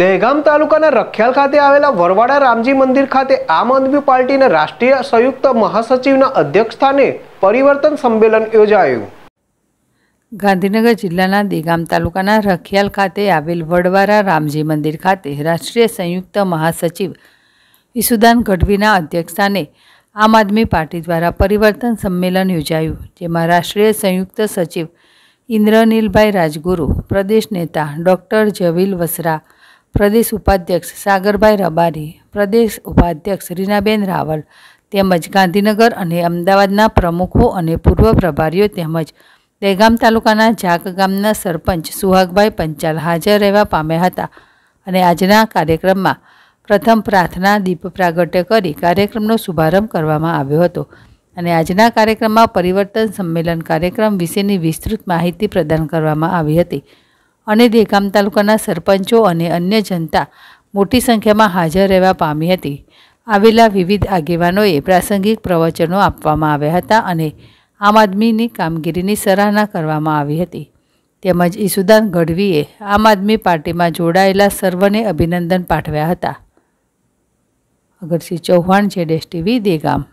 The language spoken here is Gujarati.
દહેગામ તાલુકાના રખિયાલ ખાતે આવેલા વરવાડા રામજી મંદિર ખાતે આમ આદમી પાર્ટીના રાષ્ટ્રીય સંયુક્ત મહાસચિવના અધ્યક્ષસ્થાને પરિવર્તન સંમેલન યોજાયું ગાંધીનગર જિલ્લાના દેગામ તાલુકાના રખિયાલ ખાતે આવેલ વડવારા રામજી મંદિર ખાતે રાષ્ટ્રીય સંયુક્ત મહાસચિવ ઈસુદાન ગઢવીના અધ્યક્ષસ્થાને આમ આદમી પાર્ટી દ્વારા પરિવર્તન સંમેલન યોજાયું જેમાં રાષ્ટ્રીય સંયુક્ત સચિવ ઇન્દ્રનીલભાઈ રાજગુરુ પ્રદેશ નેતા ડૉક્ટર જવીલ વસરા પ્રદેશ ઉપાધ્યક્ષ સાગરભાઈ રબારી પ્રદેશ ઉપાધ્યક્ષ રીનાબેન રાવલ તેમજ ગાંધીનગર અને અમદાવાદના પ્રમુખો અને પૂર્વ પ્રભારીઓ તેમજ દહેગામ તાલુકાના ઝાક ગામના સરપંચ સુહાગભાઈ પંચાલ હાજર રહેવા પામ્યા હતા અને આજના કાર્યક્રમમાં પ્રથમ પ્રાર્થના દીપ પ્રાગટ્ય કરી કાર્યક્રમનો શુભારંભ કરવામાં આવ્યો હતો અને આજના કાર્યક્રમમાં પરિવર્તન સંમેલન કાર્યક્રમ વિશેની વિસ્તૃત માહિતી પ્રદાન કરવામાં આવી હતી અને દેગામ તાલુકાના સરપંચો અને અન્ય જનતા મોટી સંખ્યામાં હાજર રહેવા પામી હતી આવેલા વિવિધ આગેવાનોએ પ્રાસંગિક પ્રવચનો આપવામાં આવ્યા હતા અને આમ આદમીની કામગીરીની સરાહના કરવામાં આવી હતી તેમજ ઈસુદાન ગઢવીએ આમ આદમી પાર્ટીમાં જોડાયેલા સર્વને અભિનંદન પાઠવ્યા હતા Agarsinh Chauhan Z S TV Degam